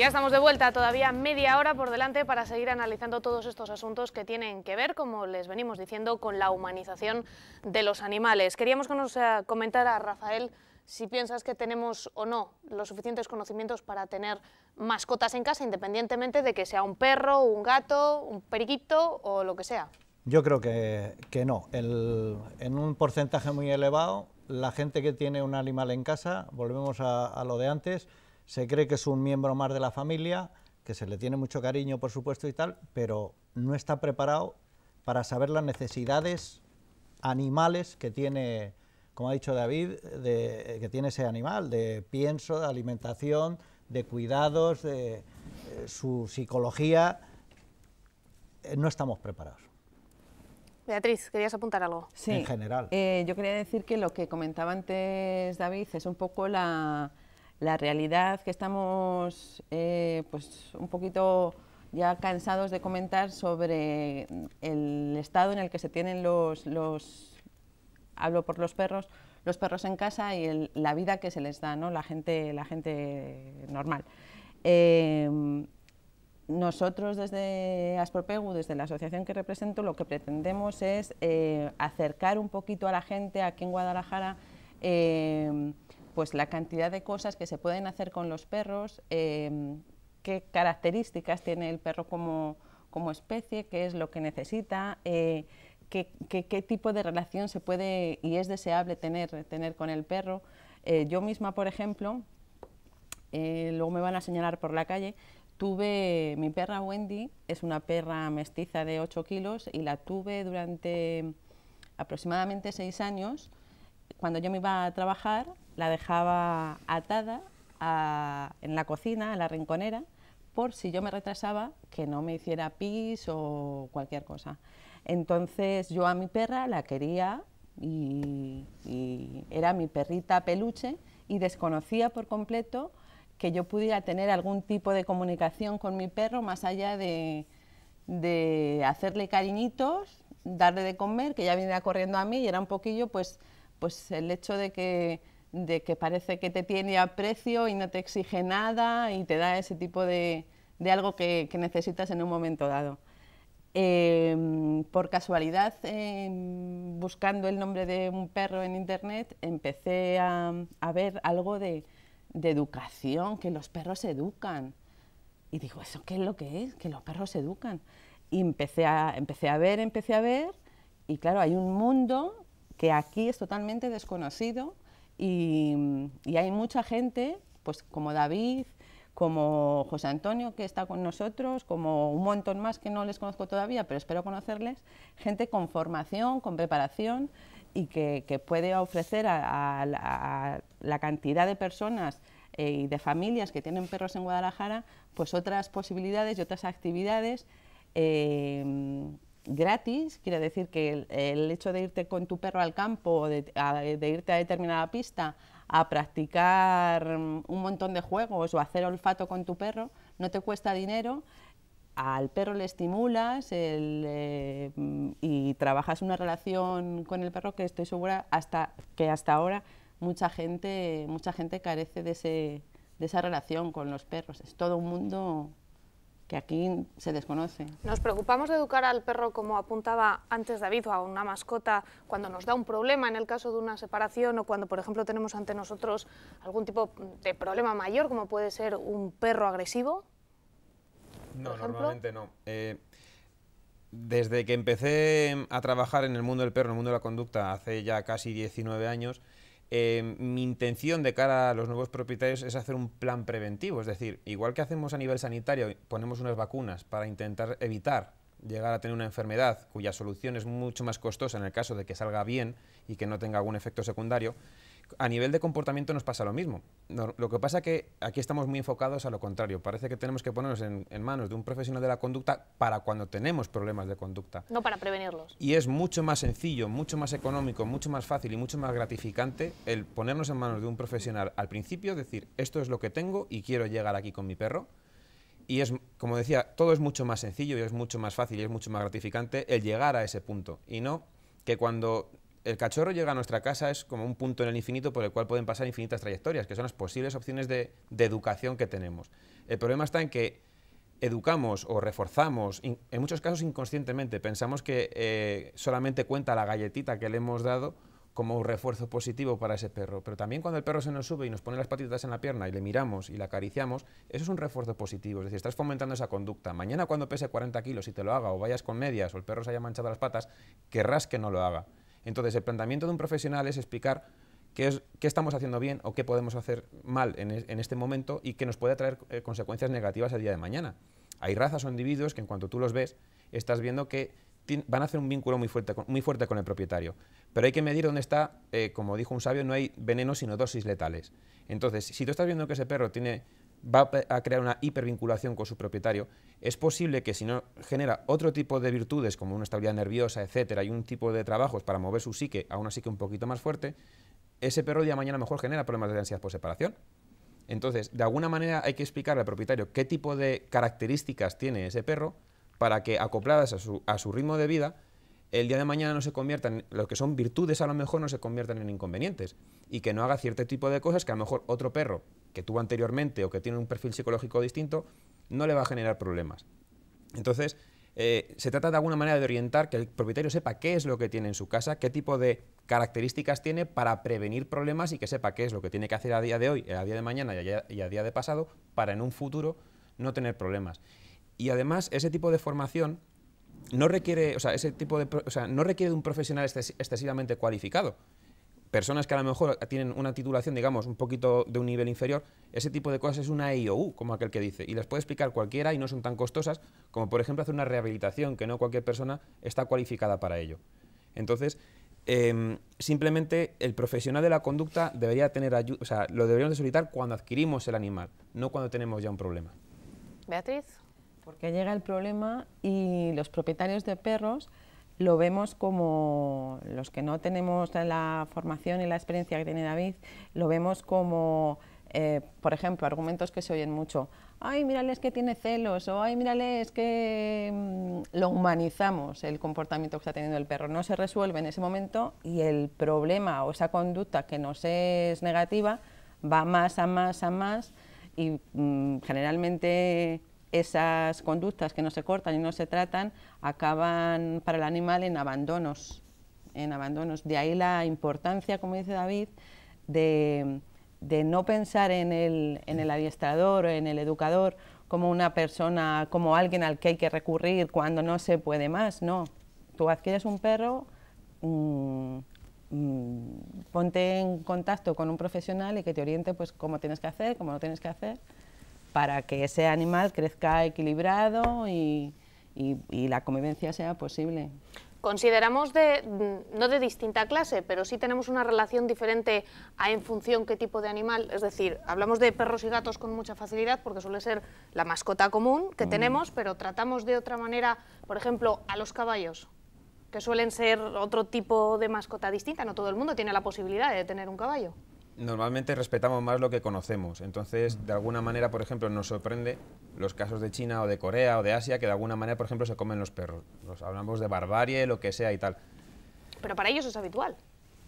Ya estamos de vuelta, todavía media hora por delante para seguir analizando todos estos asuntos que tienen que ver, como les venimos diciendo, con la humanización de los animales. Queríamos que nos eh, comentara Rafael si piensas que tenemos o no los suficientes conocimientos para tener mascotas en casa, independientemente de que sea un perro, un gato, un periquito o lo que sea. Yo creo que, que no. en un porcentaje muy elevado, la gente que tiene un animal en casa, volvemos a lo de antes, se cree que es un miembro más de la familia, que se le tiene mucho cariño, por supuesto, y tal, pero no está preparado para saber las necesidades animales que tiene, como ha dicho David, que tiene ese animal, de pienso, de alimentación, de cuidados, de, eh, su psicología. Eh, no estamos preparados. Beatriz, querías apuntar algo. Sí, en general. Eh, yo quería decir que lo que comentaba antes David es un poco la, la realidad que estamos eh, pues un poquito ya cansados de comentar sobre el estado en el que se tienen los, los hablo por los perros, los perros en casa y la vida que se les da, ¿no? la, gente, la gente normal. Em, nosotros desde Aspropegu, desde la asociación que represento, lo que pretendemos es eh, acercar un poquito a la gente aquí en Guadalajara em, pues la cantidad de cosas que se pueden hacer con los perros, em, qué características tiene el perro como, especie, qué es lo que necesita, eh, qué, tipo de relación se puede y es deseable tener, con el perro. Eh, yo misma, por ejemplo, eh, luego me van a señalar por la calle, tuve mi perra Wendy, es una perra mestiza de 8 kilos y la tuve durante aproximadamente 6 años cuando yo me iba a trabajar, la dejaba atada en la cocina, en la rinconera, por si yo me retrasaba, que no me hiciera pis o cualquier cosa. Entonces yo a mi perra la quería y, era mi perrita peluche y desconocía por completo que yo pudiera tener algún tipo de comunicación con mi perro más allá de, de hacerle cariñitos, darle de comer, que ya venía corriendo a mí y era un poquillo pues pues el hecho de que, parece que te tiene aprecio y no te exige nada y te da ese tipo de, algo que, necesitas en un momento dado. Em, por casualidad, em, buscando el nombre de un perro en internet, empecé a, ver algo de, educación, que los perros educan. Y digo, ¿eso qué es lo que es? Que los perros educan. Y empecé empecé a ver, empecé a ver, y claro, hay un mundo que aquí es totalmente desconocido y, hay mucha gente, pues como David, como José Antonio, que está con nosotros, como un montón más que no les conozco todavía, pero espero conocerles, gente con formación, con preparación y que, puede ofrecer a, la cantidad de personas eh, y de familias que tienen perros en Guadalajara, pues otras posibilidades y otras actividades eh, gratis, quiere decir que el, hecho de irte con tu perro al campo, de, de irte a determinada pista a practicar mm, un montón de juegos o hacer olfato con tu perro, no te cuesta dinero, al perro le estimulas eh, mm, y trabajas una relación con el perro que estoy segura hasta que hasta ahora mucha gente, mucha gente carece de, de esa relación con los perros. Es todo un mundo que aquí se desconoce. Nos preocupamos de educar al perro, como apuntaba antes David, o a una mascota cuando nos da un problema en el caso de una separación o cuando, por ejemplo, tenemos ante nosotros algún tipo de problema mayor, como puede ser un perro agresivo. No, normalmente no. Eh, desde que empecé a trabajar en el mundo del perro, en el mundo de la conducta, hace ya casi 19 años, Em, mi intención de cara a los nuevos propietarios es hacer un plan preventivo, es decir, igual que hacemos a nivel sanitario, ponemos unas vacunas para intentar evitar llegar a tener una enfermedad cuya solución es mucho más costosa en el caso de que salga bien y que no tenga algún efecto secundario, a nivel de comportamiento nos pasa lo mismo. lo que pasa es que aquí estamos muy enfocados a lo contrario. Parece que tenemos que ponernos en, manos de un profesional de la conducta para cuando tenemos problemas de conducta. No para prevenirlos. Y es mucho más sencillo, mucho más económico, mucho más fácil y mucho más gratificante el ponernos en manos de un profesional al principio, decir, esto es lo que tengo y quiero llegar aquí con mi perro. Y es, como decía, todo es mucho más sencillo y es mucho más fácil y es mucho más gratificante el llegar a ese punto. Y no que cuando el cachorro llega a nuestra casa es como un punto en el infinito por el cual pueden pasar infinitas trayectorias, que son las posibles opciones de, educación que tenemos. El problema está en que educamos o reforzamos, en muchos casos inconscientemente, pensamos que eh, solamente cuenta la galletita que le hemos dado como un refuerzo positivo para ese perro, pero también cuando el perro se nos sube y nos pone las patitas en la pierna y le miramos y le acariciamos, eso es un refuerzo positivo, es decir, estás fomentando esa conducta. Mañana cuando pese 40 kilos y te lo haga o vayas con medias o el perro se haya manchado las patas, querrás que no lo haga. Entonces, el planteamiento de un profesional es explicar qué, es, qué estamos haciendo bien o qué podemos hacer mal en, este momento y que nos puede traer eh, consecuencias negativas el día de mañana. Hay razas o individuos que en cuanto tú los ves, estás viendo que van a hacer un vínculo muy fuerte, con, muy fuerte con el propietario. Pero hay que medir dónde está, eh, como dijo un sabio, no hay veneno sino dosis letales. Entonces, si tú estás viendo que ese perro tiene va a crear una hipervinculación con su propietario, es posible que si no genera otro tipo de virtudes como una estabilidad nerviosa, etcétera, y un tipo de trabajos para mover su psique a una psique un poquito más fuerte, ese perro de mañana mejor genera problemas de ansiedad por separación. Entonces, de alguna manera hay que explicarle al propietario qué tipo de características tiene ese perro para que acopladas a su ritmo de vida el día de mañana no se conviertan, lo que son virtudes a lo mejor no se conviertan en inconvenientes y que no haga cierto tipo de cosas que a lo mejor otro perro que tuvo anteriormente o que tiene un perfil psicológico distinto no le va a generar problemas. Entonces, eh, se trata de alguna manera de orientar que el propietario sepa qué es lo que tiene en su casa, qué tipo de características tiene para prevenir problemas y que sepa qué es lo que tiene que hacer a día de hoy, a día de mañana y a día de pasado para en un futuro no tener problemas. Y además, ese tipo de formación no requiere, o sea, ese tipo de, no requiere un profesional excesivamente cualificado. Personas que a lo mejor tienen una titulación, digamos, un poquito de un nivel inferior, ese tipo de cosas es una IOU, como aquel que dice, y las puede explicar cualquiera y no son tan costosas como, por ejemplo, hacer una rehabilitación, que no cualquier persona está cualificada para ello. Entonces, em, simplemente el profesional de la conducta debería tener ayuda, o sea, lo deberíamos solicitar cuando adquirimos el animal, no cuando tenemos ya un problema. Beatriz porque llega el problema y los propietarios de perros lo vemos como los que no tenemos la formación y la experiencia que tiene David, lo vemos como, eh, por ejemplo, argumentos que se oyen mucho. Ay, mírales que tiene celos, o ay, mírales que mm, lo humanizamos el comportamiento que está teniendo el perro. No se resuelve en ese momento y el problema o esa conducta que nos es negativa va más a más a más y mm, generalmente esas conductas que no se cortan y no se tratan acaban para el animal en abandonos, en abandonos. De ahí la importancia, como dice David, de, no pensar en el, en el adiestrador, en el educador, como una persona, como alguien al que hay que recurrir cuando no se puede más, no. Tú adquieres un perro, mm, mm, ponte en contacto con un profesional y que te oriente pues cómo tienes que hacer, cómo no tienes que hacer, para que ese animal crezca equilibrado y, la convivencia sea posible consideramos mm, no de distinta clase, pero sí tenemos una relación diferente en función qué tipo de animal. Es decir, hablamos de perros y gatos con mucha facilidad porque suele ser la mascota común que mm. tenemos, pero tratamos de otra manera, por ejemplo, a los caballos, que suelen ser otro tipo de mascota distinta. No todo el mundo tiene la posibilidad de tener un caballo normalmente respetamos más lo que conocemos. Entonces, de alguna manera, por ejemplo, nos sorprende los casos de China o de Corea o de Asia, que de alguna manera, por ejemplo, se comen los perros. los hablamos de barbarie, lo que sea y tal. Pero para ellos es habitual.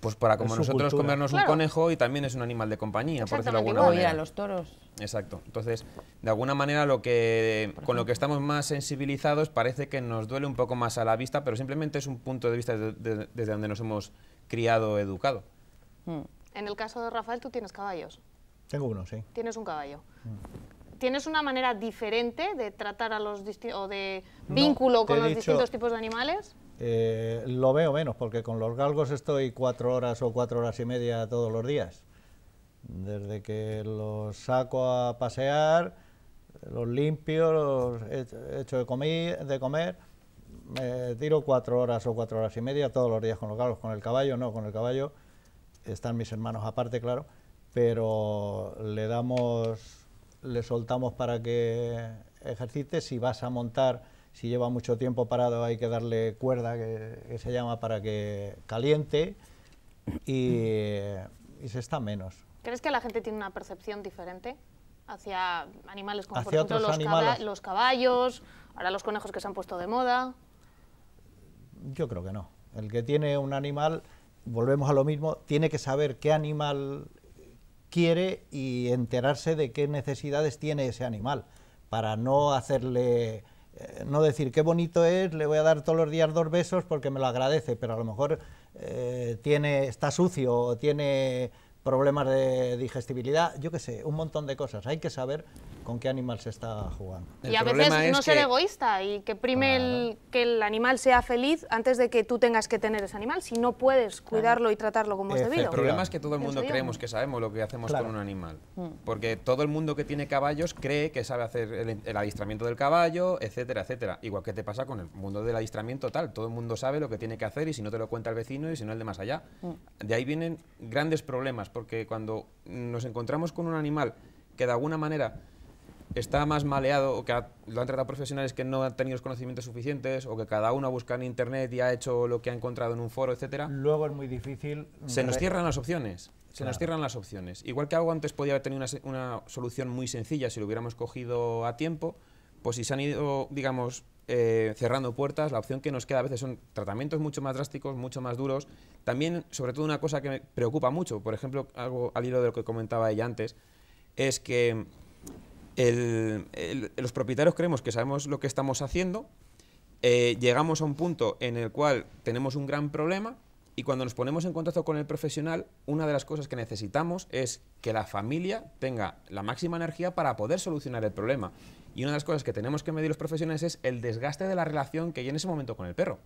Pues para como nosotros comernos un conejo y también es un animal de compañía, por decirlo de alguna manera. A los toros. Exacto. Entonces, de alguna manera lo que con lo que estamos más sensibilizados parece que nos duele un poco más a la vista, pero simplemente es un punto de vista desde donde nos hemos criado, educado. Hmm. En el caso de Rafael, tú tienes caballos. Tengo uno, sí. Tienes un caballo. Mm. ¿Tienes una manera diferente de tratar a los o de vínculo con los distintos tipos de animales? Eh, lo veo menos, porque con los galgos estoy cuatro horas o cuatro horas y media todos los días. Desde que los saco a pasear, los limpio, los he hecho de, comer, de comer tiro cuatro horas o cuatro horas y media todos los días con los galgos. Con el caballo no, con el caballo están mis hermanos aparte, claro, pero le damos, le soltamos para que ejercite, si vas a montar, si lleva mucho tiempo parado hay que darle cuerda, que, se llama, para que caliente y, se está menos. ¿Crees que la gente tiene una percepción diferente hacia animales como hacia por ejemplo los caballos, ahora los conejos que se han puesto de moda? Yo creo que no. El que tiene un animal volvemos a lo mismo, tiene que saber qué animal quiere y enterarse de qué necesidades tiene ese animal, para no hacerle, eh, no decir qué bonito es, le voy a dar todos los días dos besos porque me lo agradece, pero a lo mejor eh, tiene, está sucio o tiene problemas de digestibilidad, yo qué sé, un montón de cosas. Hay que saber con qué animal se está jugando. y a veces no ser egoísta y que prime el, que el animal sea feliz antes de que tú tengas que tener ese animal, si no puedes cuidarlo y tratarlo como es debido. El problema es que todo el mundo creemos que sabemos lo que hacemos con un animal, mm. porque todo el mundo que tiene caballos cree que sabe hacer el, el, adiestramiento del caballo, etcétera, etcétera. Igual que te pasa con el mundo del adiestramiento tal, todo el mundo sabe lo que tiene que hacer y si no te lo cuenta el vecino y si no el de más allá. Mm. De ahí vienen grandes problemas porque cuando nos encontramos con un animal que de alguna manera está más maleado o que lo han tratado profesionales que no han tenido los conocimientos suficientes o que cada uno busca en internet y ha hecho lo que ha encontrado en un foro, etcétera. Luego es muy difícil. Se nos cierran las opciones. Se nos cierran las opciones. Igual que algo antes podía haber tenido una, solución muy sencilla si lo hubiéramos cogido a tiempo, pues si se han ido, digamos, eh, cerrando puertas, la opción que nos queda a veces son tratamientos mucho más drásticos, mucho más duros. También, sobre todo, una cosa que me preocupa mucho, por ejemplo, algo al hilo de lo que comentaba ella antes, es que los propietarios creemos que sabemos lo que estamos haciendo, eh, llegamos a un punto en el cual tenemos un gran problema y cuando nos ponemos en contacto con el profesional, una de las cosas que necesitamos es que la familia tenga la máxima energía para poder solucionar el problema. Y una de las cosas que tenemos que medir los profesionales es el desgaste de la relación que hay en ese momento con el perro.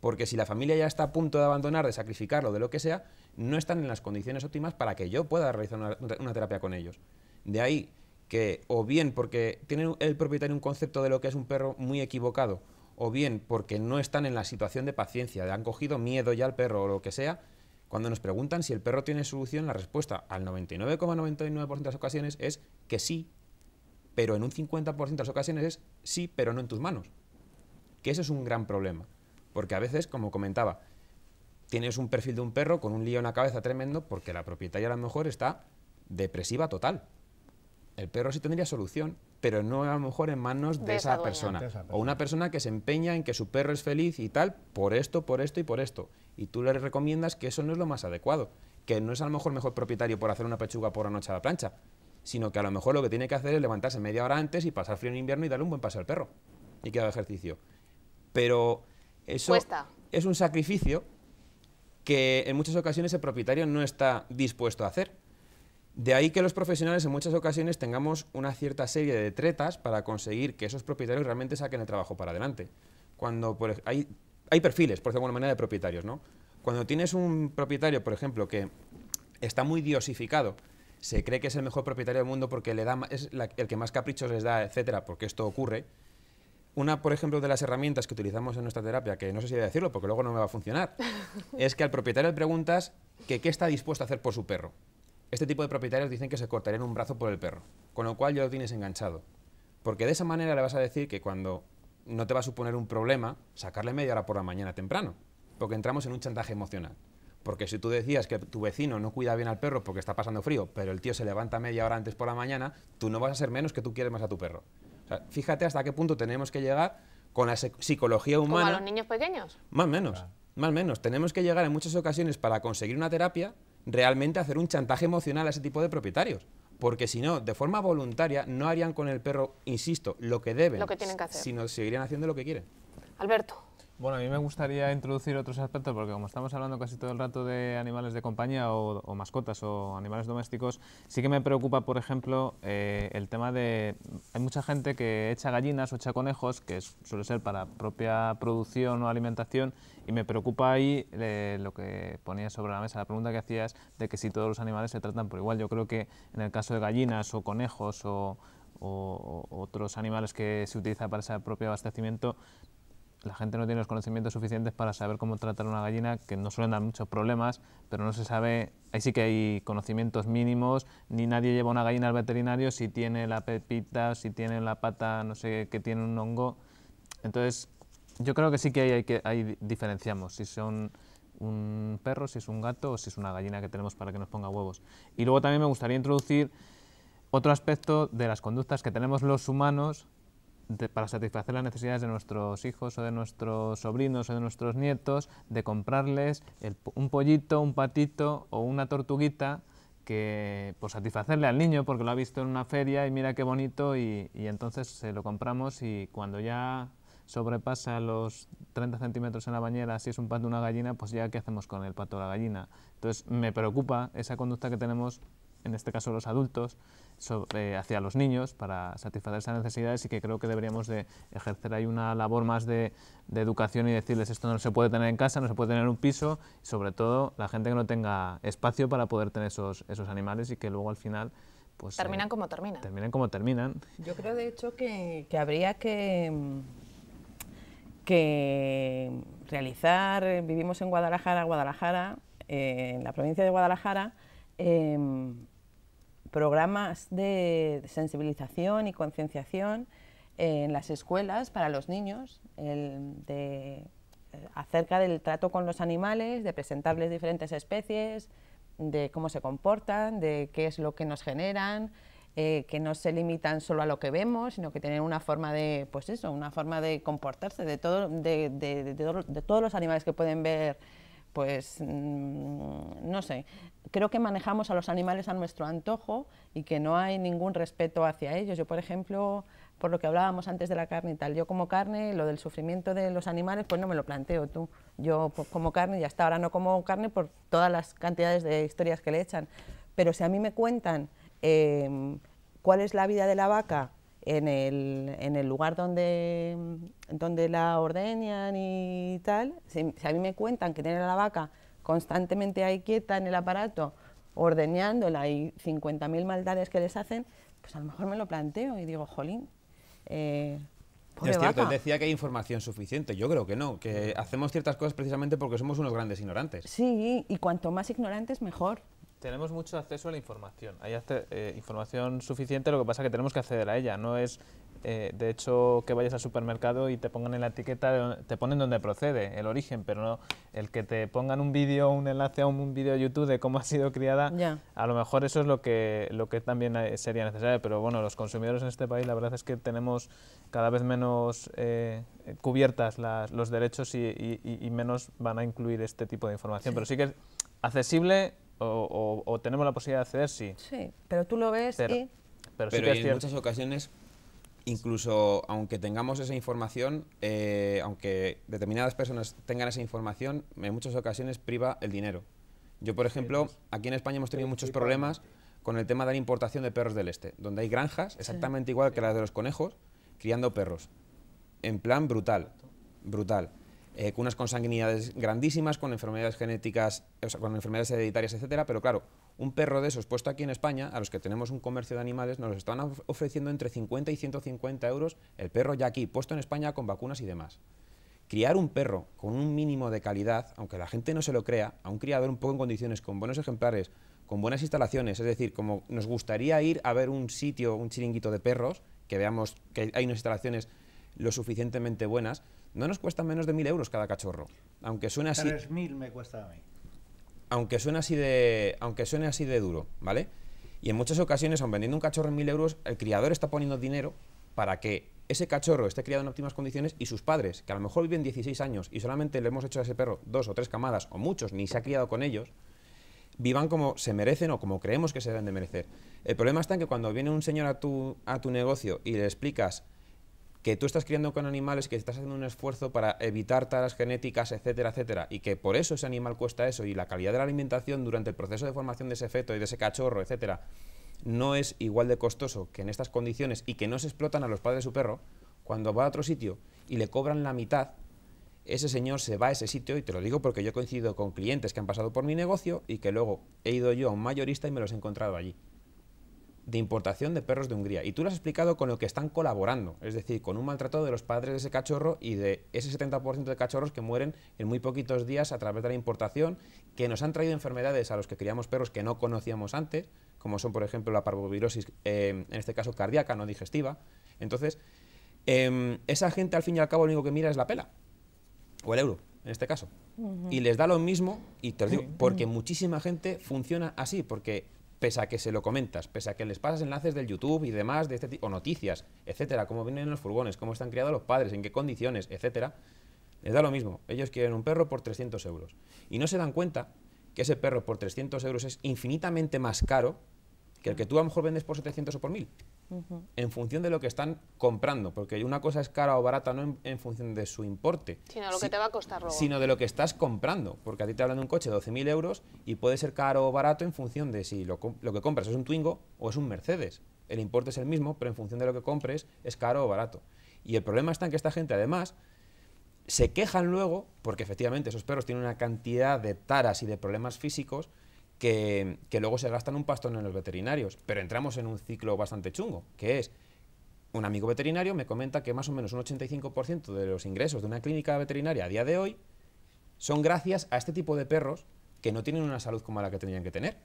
Porque si la familia ya está a punto de abandonar, de sacrificarlo, de lo que sea, no están en las condiciones óptimas para que yo pueda realizar una, terapia con ellos. De ahí que, o bien porque tiene el propietario un concepto de lo que es un perro muy equivocado, o bien porque no están en la situación de paciencia, de han cogido miedo ya al perro o lo que sea, cuando nos preguntan si el perro tiene solución, la respuesta al 99,99% de las ocasiones es que sí, pero en un 50% de las ocasiones es sí, pero no en tus manos. Que ese es un gran problema, porque a veces, como comentaba, tienes un perfil de un perro con un lío en la cabeza tremendo porque la propietaria a lo mejor está depresiva total. El perro sí tendría solución, pero no a lo mejor en manos de, esa, persona. O una persona que se empeña en que su perro es feliz y tal, por esto, por esto y por esto. Y tú le recomiendas que eso no es lo más adecuado, que no es a lo mejor mejor propietario por hacer una pechuga por la a la plancha, sino que a lo mejor lo que tiene que hacer es levantarse media hora antes y pasar frío en invierno y darle un buen paseo al perro y que haga ejercicio. Pero eso es un sacrificio que en muchas ocasiones el propietario no está dispuesto a hacer. De ahí que los profesionales en muchas ocasiones tengamos una cierta serie de tretas para conseguir que esos propietarios realmente saquen el trabajo para adelante. Cuando hay, hay perfiles, por alguna manera, de propietarios, Cuando tienes un propietario, por ejemplo, que está muy diosificado, se cree que es el mejor propietario del mundo porque es el que más caprichos les da, etcétera, porque esto ocurre. Una, por ejemplo, de las herramientas que utilizamos en nuestra terapia, que no sé si a decirlo porque luego no me va a funcionar, es que al propietario le preguntas que qué está dispuesto a hacer por su perro. Este tipo de propietarios dicen que se cortarían un brazo por el perro, con lo cual ya lo tienes enganchado. Porque de esa manera le vas a decir que cuando no te va a suponer un problema sacarle media hora por la mañana temprano, porque entramos en un chantaje emocional. Porque si tú decías que tu vecino no cuida bien al perro porque está pasando frío, pero el tío se levanta media hora antes por la mañana, tú no vas a ser menos que tú quieres más a tu perro. fíjate hasta qué punto tenemos que llegar con la psicología humana. ¿Como a los niños pequeños? Más o menos, más o menos. Tenemos que llegar en muchas ocasiones para conseguir una terapia, realmente hacer un chantaje emocional a ese tipo de propietarios. Porque si no, de forma voluntaria, no harían con el perro, insisto, lo que deben. Lo que tienen que hacer. Sino seguirían haciendo lo que quieren. Alberto. Bueno, a mí me gustaría introducir otros aspectos porque como estamos hablando casi todo el rato de animales de compañía o, mascotas o animales domésticos, sí que me preocupa, por ejemplo, eh, el tema de... Hay mucha gente que echa gallinas o echa conejos, que suele ser para propia producción o alimentación, y me preocupa ahí eh, lo que ponía sobre la mesa, la pregunta que hacías de que si todos los animales se tratan por igual. Yo creo que en el caso de gallinas o conejos o, otros animales que se utiliza para ese propio abastecimiento, la gente no tiene los conocimientos suficientes para saber cómo tratar una gallina, que no suelen dar muchos problemas, pero no se sabe, ahí sí que hay conocimientos mínimos, ni nadie lleva una gallina al veterinario si tiene la pepita, si tiene la pata, no sé, que tiene un hongo. Entonces, yo creo que sí que hay, que ahí diferenciamos si es un perro, si es un gato o si es una gallina que tenemos para que nos ponga huevos. Y luego también me gustaría introducir otro aspecto de las conductas que tenemos los humanos para satisfacer las necesidades de nuestros hijos o de nuestros sobrinos o de nuestros nietos, de comprarles un pollito, un patito o una tortuguita que por satisfacerle al niño porque lo ha visto en una feria y mira qué bonito y, entonces se lo compramos y cuando ya sobrepasa los 30 centímetros en la bañera, si es un pato o una gallina, pues ya qué hacemos con el pato o la gallina. Entonces me preocupa esa conducta que tenemos en este caso los adultos, hacia los niños para satisfacer esas necesidades y que creo que deberíamos de ejercer ahí una labor más de, educación y decirles esto no se puede tener en casa, no se puede tener un piso, y sobre todo la gente que no tenga espacio para poder tener esos, animales y que luego al final... Pues, terminan eh, como terminan. Terminan como terminan. Yo creo de hecho que, habría que, que realizar, vivimos en Guadalajara, Guadalajara, eh, en la provincia de Guadalajara, eh, programas de sensibilización y concienciación en las escuelas para los niños, de, eh, acerca del trato con los animales, de presentarles diferentes especies, de cómo se comportan, de qué es lo que nos generan, eh, que no se limitan solo a lo que vemos, sino que tienen una forma de, pues eso, una forma de comportarse, de, todo, de, de, de, de todos los animales que pueden ver pues mm, no sé, creo que manejamos a los animales a nuestro antojo y que no hay ningún respeto hacia ellos. Yo, por ejemplo, por lo que hablábamos antes de la carne y tal, yo como carne, lo del sufrimiento de los animales, pues no me lo planteo tú. Yo pues, como carne y hasta ahora no como carne por todas las cantidades de historias que le echan. Pero si a mí me cuentan eh, cuál es la vida de la vaca en el, en el lugar donde, donde la ordeñan y tal, si, a mí me cuentan que tienen a la vaca constantemente ahí quieta en el aparato, ordeñándola y 50.000 maldades que les hacen, pues a lo mejor me lo planteo y digo, jolín. Eh, es cierto, decía que hay información suficiente. Yo creo que no, que hacemos ciertas cosas precisamente porque somos unos grandes ignorantes. Sí, y cuanto más ignorantes, mejor tenemos mucho acceso a la información. Hay eh, información suficiente, lo que pasa es que tenemos que acceder a ella. No es, eh, de hecho, que vayas al supermercado y te pongan en la etiqueta, te ponen donde procede, el origen, pero no el que te pongan un vídeo, un enlace a un, vídeo de YouTube de cómo ha sido criada. A lo mejor eso es lo que, lo que también eh, sería necesario, pero bueno, los consumidores en este país la verdad es que tenemos cada vez menos cubiertas los derechos y, menos van a incluir este tipo de información. Pero sí que es accesible o, tenemos la posibilidad de acceder, sí. pero tú lo ves pero, y... Pero, sí en muchas ocasiones, incluso aunque tengamos esa información, eh, aunque determinadas personas tengan esa información, en muchas ocasiones priva el dinero. Yo, por ejemplo, pues aquí en España hemos tenido muchos problemas con el tema de la importación de perros del este, donde hay granjas exactamente igual que las de los conejos, criando perros. En plan brutal, brutal. Eh, con unas consanguinidades grandísimas, con enfermedades genéticas, con enfermedades hereditarias, etcétera, pero claro, un perro de esos puesto aquí en España, a los que tenemos un comercio de animales, nos lo están ofreciendo entre 50 y 150 euros el perro ya aquí, puesto en España con vacunas y demás. Criar un perro con un mínimo de calidad, aunque la gente no se lo crea, a un criador un poco en condiciones, con buenos ejemplares, con buenas instalaciones, es decir, como nos gustaría ir a ver un sitio, un chiringuito de perros, que veamos que hay unas instalaciones lo suficientemente buenas, no nos cuesta menos de mil euros cada cachorro. Aunque suene así... me cuesta a mí. Aunque suene así de, aunque suene así de duro, ¿vale? Y en muchas ocasiones, aun vendiendo un cachorro en 1.000 euros, el criador está poniendo dinero para que ese cachorro esté criado en óptimas condiciones y sus padres, que a lo mejor viven 16 años y solamente le hemos hecho a ese perro dos o tres camadas, o muchos, ni se ha criado con ellos, vivan como se merecen o como creemos que se deben de merecer. El problema está en que cuando viene un señor a tu, a tu negocio y le explicas que tú estás criando con animales, que estás haciendo un esfuerzo para evitar taras genéticas, etcétera, etcétera, y que por eso ese animal cuesta eso, y la calidad de la alimentación durante el proceso de formación de ese feto y de ese cachorro, etcétera, no es igual de costoso que en estas condiciones y que no se explotan a los padres de su perro, cuando va a otro sitio y le cobran la mitad, ese señor se va a ese sitio, y te lo digo porque yo coincido con clientes que han pasado por mi negocio y que luego he ido yo a un mayorista y me los he encontrado allí de importación de perros de Hungría. Y tú lo has explicado con lo que están colaborando, es decir, con un maltrato de los padres de ese cachorro y de ese 70% de cachorros que mueren en muy poquitos días a través de la importación, que nos han traído enfermedades a los que criamos perros que no conocíamos antes, como son, por ejemplo, la parvovirosis, eh, en este caso cardíaca, no digestiva. Entonces, em, esa gente al fin y al cabo lo único que mira es la pela, o el euro, en este caso. Y les da lo mismo, y te lo digo, porque muchísima gente funciona así, porque pese a que se lo comentas, pese a que les pasas enlaces del YouTube y demás, de este o noticias, etcétera, cómo vienen los furgones, cómo están criados los padres, en qué condiciones, etcétera, les da lo mismo. Ellos quieren un perro por 300 euros. Y no se dan cuenta que ese perro por 300 euros es infinitamente más caro que el que tú a lo mejor vendes por 700 o por 1000, en función de lo que están comprando, porque una cosa es cara o barata no en, función de su importe, sino lo que te va a costar sino de lo que estás comprando, porque a ti te hablan de un coche de 12.000 euros y puede ser caro o barato en función de si lo, que compras es un Twingo o es un Mercedes. El importe es el mismo, pero en función de lo que compres es caro o barato. Y el problema está en que esta gente además se quejan luego, porque efectivamente esos perros tienen una cantidad de taras y de problemas físicos, que, luego se gastan un pastón en los veterinarios. Pero entramos en un ciclo bastante chungo, que es un amigo veterinario me comenta que más o menos un 85% de los ingresos de una clínica veterinaria a día de hoy son gracias a este tipo de perros que no tienen una salud como la que tenían que tener.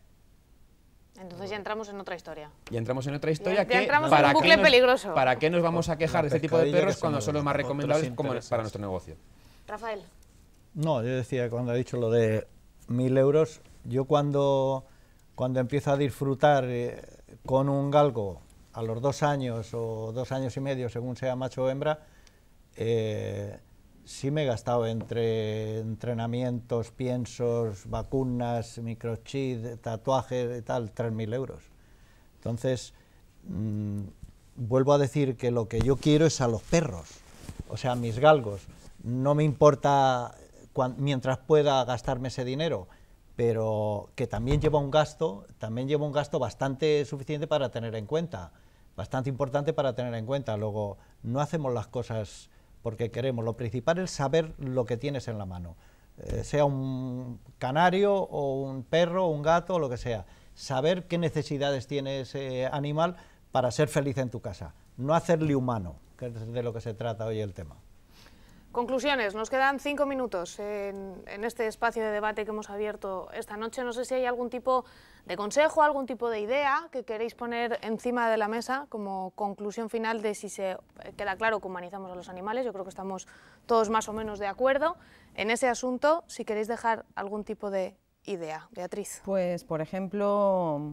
Entonces ya entramos en otra historia. Ya entramos en otra historia que entramos en un bucle peligroso. ¿Para qué nos vamos a quejar de este tipo de perros cuando son los más recomendables como para nuestro negocio? Rafael. No, yo decía cuando ha dicho lo de mil euros, yo cuando, empiezo a disfrutar eh, con un galgo a los dos años o dos años y medio, según sea macho o hembra, eh, sí me he gastado entre entrenamientos, piensos, vacunas, microchip, tatuajes y tal, 3.000 euros. Entonces, mm, vuelvo a decir que lo que yo quiero es a los perros, o sea, a mis galgos. No me importa mientras pueda gastarme ese dinero pero que también lleva un gasto, también lleva un gasto bastante suficiente para tener en cuenta, bastante importante para tener en cuenta. Luego, no hacemos las cosas porque queremos, lo principal es saber lo que tienes en la mano, eh, sea un canario o un perro o un gato o lo que sea, saber qué necesidades tiene ese animal para ser feliz en tu casa, no hacerle humano, que es de lo que se trata hoy el tema. Conclusiones, nos quedan cinco minutos en, este espacio de debate que hemos abierto esta noche. No sé si hay algún tipo de consejo, algún tipo de idea que queréis poner encima de la mesa como conclusión final de si se queda claro que humanizamos a los animales. Yo creo que estamos todos más o menos de acuerdo en ese asunto. Si queréis dejar algún tipo de idea, Beatriz. Pues, por ejemplo,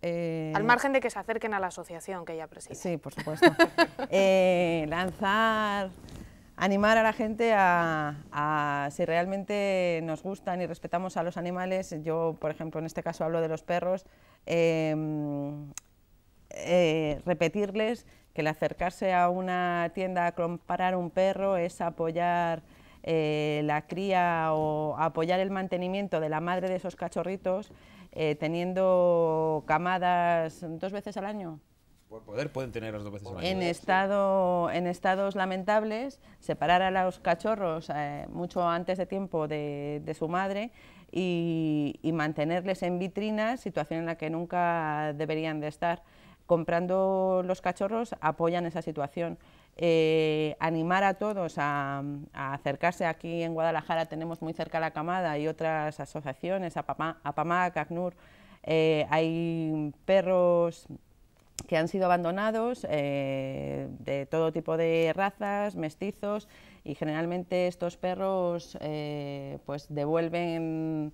eh, Al margen de que se acerquen a la asociación que ella preside. Sí, por supuesto. Eh, lanzar animar a la gente a, si realmente nos gustan y respetamos a los animales, yo por ejemplo en este caso hablo de los perros, em, eh, repetirles que el acercarse a una tienda a comprar un perro es apoyar eh, la cría o apoyar el mantenimiento de la madre de esos cachorritos eh, teniendo camadas dos veces al año. En, estado, en estados lamentables, separar a los cachorros eh, mucho antes de tiempo de, su madre y, mantenerles en vitrinas, situación en la que nunca deberían de estar. Comprando los cachorros apoyan esa situación. Eh, animar a todos a, acercarse. Aquí en Guadalajara tenemos muy cerca la camada y otras asociaciones, a a ACNUR, eh, hay perros que han sido abandonados eh, de todo tipo de razas, mestizos, y generalmente estos perros eh, pues devuelven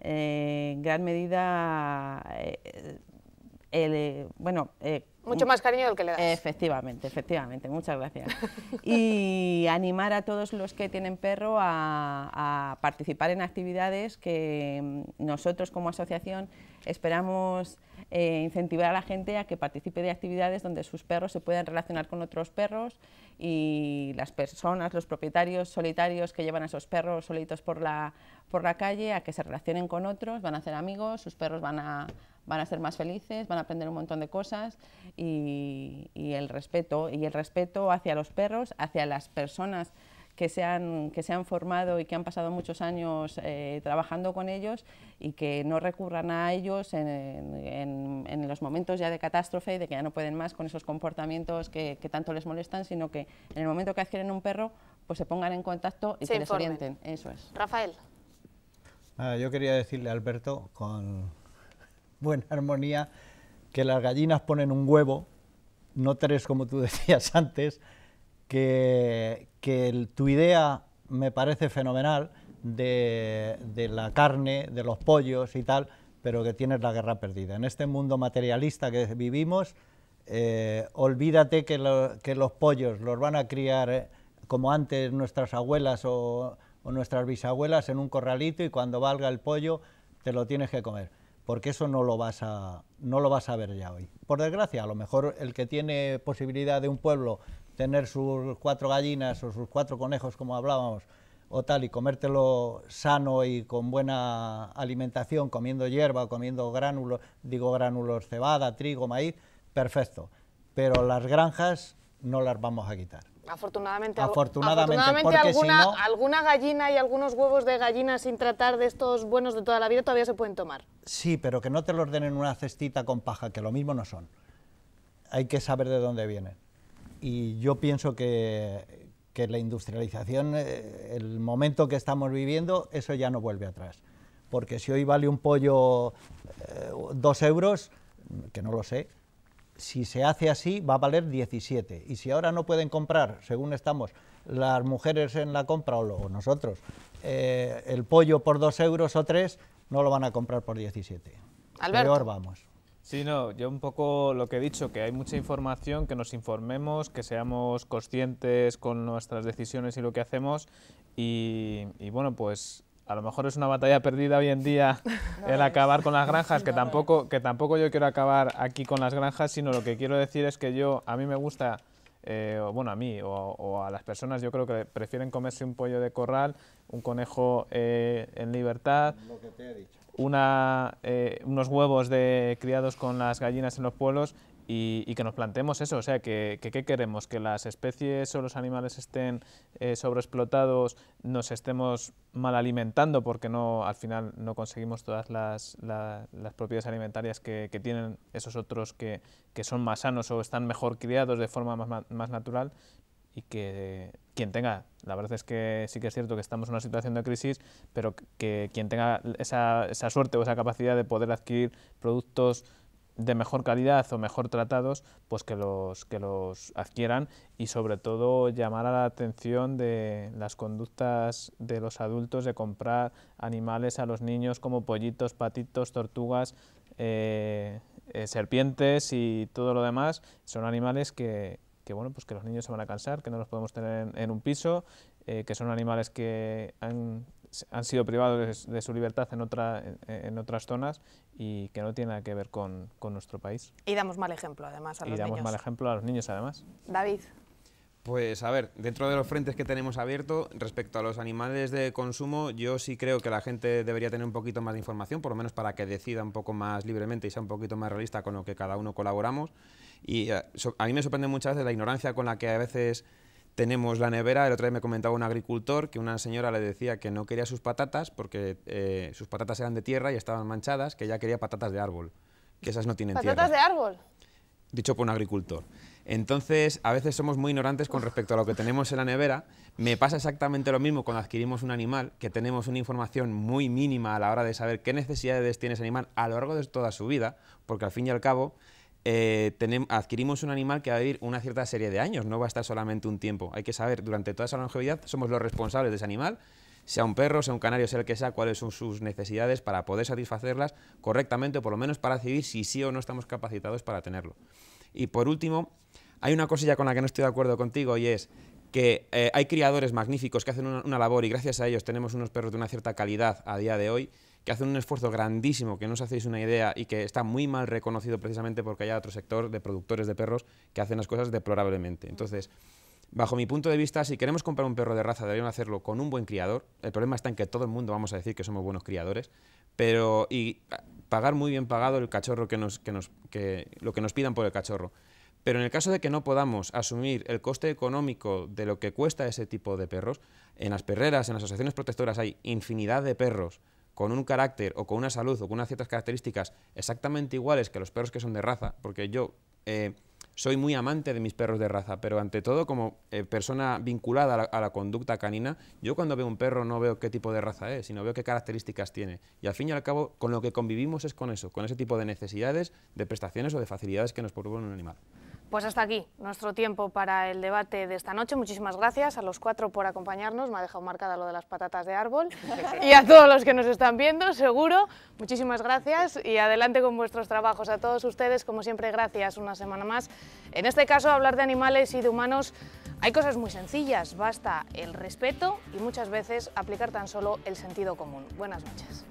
eh, en gran medida bueno, mucho más cariño del que le das. Efectivamente, efectivamente, muchas gracias. Y animar a todos los que tienen perro a, a participar en actividades que mm, nosotros como asociación esperamos eh, incentivar a la gente a que participe de actividades donde sus perros se puedan relacionar con otros perros y las personas, los propietarios solitarios que llevan a esos perros solitos por la, calle, a que se relacionen con otros, van a ser amigos, sus perros van a, ser más felices, van a aprender un montón de cosas y, el respeto, y el respeto hacia los perros, hacia las personas que se han, que se han formado y que han pasado muchos años eh, trabajando con ellos y que no recurran a ellos en, los momentos ya de catástrofe, y de que ya no pueden más con esos comportamientos que, tanto les molestan, sino que en el momento que adquieren un perro, pues se pongan en contacto y se les orienten. Eso es. Rafael. yo quería decirle Alberto, con buena armonía, que las gallinas ponen un huevo, no tres como tú decías antes, que, tu idea me parece fenomenal de, la carne, de los pollos y tal, pero que tienes la guerra perdida. En este mundo materialista que vivimos, eh, olvídate que, los pollos los van a criar eh, como antes nuestras abuelas o, o nuestras bisabuelas en un corralito y cuando valga el pollo te lo tienes que comer porque eso no lo vas a no lo vas a ver ya hoy. Por desgracia, a lo mejor el que tiene posibilidad de un pueblo tener sus cuatro gallinas o sus cuatro conejos, como hablábamos, o tal, y comértelo sano y con buena alimentación, comiendo hierba, comiendo gránulos, digo gránulos, cebada, trigo, maíz, perfecto. Pero las granjas no las vamos a quitar. Afortunadamente, afortunadamente, afortunadamente alguna, alguna, gallina y algunos huevos de gallina sin tratar de estos buenos de toda la vida todavía se pueden tomar. Sí, pero que no te los den en una cestita con paja, que lo mismo no son. Hay que saber de dónde vienen y yo pienso que, la industrialización, eh, el momento que estamos viviendo, eso ya no vuelve atrás. Porque si hoy vale un pollo eh, dos euros, que no lo sé, si se hace así va a valer 17. Y si ahora no pueden comprar, según estamos, las mujeres en la compra o, nosotros, eh, el pollo por dos euros o tres, no lo van a comprar por 17. Peor vamos. Sí, no, yo un poco lo que he dicho, que hay mucha información, que nos informemos, que seamos conscientes con nuestras decisiones y lo que hacemos. Y, bueno, pues a lo mejor es una batalla perdida hoy en día el acabar con las granjas, que, tampoco, que tampoco yo quiero acabar aquí con las granjas, sino lo que quiero decir es que yo, a mí me gusta... Eh, bueno, a mí o, a las personas, yo creo que prefieren comerse un pollo de corral, un conejo eh, en libertad. Lo que te he dicho una, eh, unos huevos de criados con las gallinas en los pueblos y, que nos planteemos eso, o sea, que, ¿qué queremos? ¿Que las especies o los animales estén eh, sobreexplotados, nos estemos mal alimentando porque no, al final no conseguimos todas las, propiedades alimentarias que, tienen esos otros que, son más sanos o están mejor criados de forma más, más natural? y que quien tenga, la verdad es que sí que es cierto que estamos en una situación de crisis, pero que quien tenga esa, esa suerte o esa capacidad de poder adquirir productos de mejor calidad o mejor tratados, pues que los, que los adquieran y sobre todo llamar a la atención de las conductas de los adultos de comprar animales a los niños como pollitos, patitos, tortugas, eh, eh, serpientes y todo lo demás. Son animales que, que bueno, pues que los niños se van a cansar, que no los podemos tener en, un piso, eh, que son animales que han, sido privados de, su libertad en, otras zonas y que no tiene nada que ver con, nuestro país. Y damos mal ejemplo además a los niños. Y damos mal ejemplo a los niños además. David. Pues a ver, dentro de los frentes que tenemos abierto, respecto a los animales de consumo, yo sí creo que la gente debería tener un poquito más de información, por lo menos para que decida un poco más libremente y sea un poquito más realista con lo que cada uno colaboramos. Y eh, a, mí me sorprende muchas veces la ignorancia con la que a veces tenemos la nevera. El otro día me comentaba un agricultor que una señora le decía que no quería sus patatas porque eh, sus patatas eran de tierra y estaban manchadas, que ella quería patatas de árbol, que esas no tienen tierra. ¿Patatas de árbol? Dicho por un agricultor. Entonces, a veces somos muy ignorantes con respecto a lo que tenemos en la nevera. Me pasa exactamente lo mismo cuando adquirimos un animal, que tenemos una información muy mínima a la hora de saber qué necesidades tiene ese animal a lo largo de toda su vida, porque al fin y al cabo eh, adquirimos un animal que va a vivir una cierta serie de años, no va a estar solamente un tiempo. Hay que saber, durante toda esa longevidad somos los responsables de ese animal, sea un perro, sea un canario, sea el que sea, cuáles son sus necesidades para poder satisfacerlas correctamente, o por lo menos para decidir si sí o no estamos capacitados para tenerlo. Y por último, hay una cosilla con la que no estoy de acuerdo contigo y es que eh, hay criadores magníficos que hacen una labor y gracias a ellos tenemos unos perros de una cierta calidad a día de hoy que hacen un esfuerzo grandísimo, que no os hacéis una idea y que está muy mal reconocido precisamente porque hay otro sector de productores de perros que hacen las cosas deplorablemente. Entonces, bajo mi punto de vista, si queremos comprar un perro de raza, deberíamos hacerlo con un buen criador. El problema está en que todo el mundo vamos a decir que somos buenos criadores, pero y ah, pagar muy bien pagado el cachorro que nos, que nos que, lo que nos pidan por el cachorro. Pero en el caso de que no podamos asumir el coste económico de lo que cuesta ese tipo de perros, en las perreras, en las asociaciones protectoras hay infinidad de perros con un carácter o con una salud o con ciertas características exactamente iguales que los perros que son de raza, porque yo eh, soy muy amante de mis perros de raza, pero ante todo como eh, persona vinculada a la, conducta canina, yo cuando veo un perro no veo qué tipo de raza es, sino veo qué características tiene. Y al fin y al cabo, con lo que convivimos es con eso, con ese tipo de necesidades, de prestaciones o de facilidades que nos propone un animal. Pues hasta aquí nuestro tiempo para el debate de esta noche. Muchísimas gracias a los cuatro por acompañarnos. Me ha dejado marcada lo de las patatas de árbol. Y a todos los que nos están viendo, seguro. Muchísimas gracias y adelante con vuestros trabajos. A todos ustedes, como siempre, gracias una semana más. En este caso, hablar de animales y de humanos, hay cosas muy sencillas. Basta el respeto y muchas veces aplicar tan solo el sentido común. Buenas noches.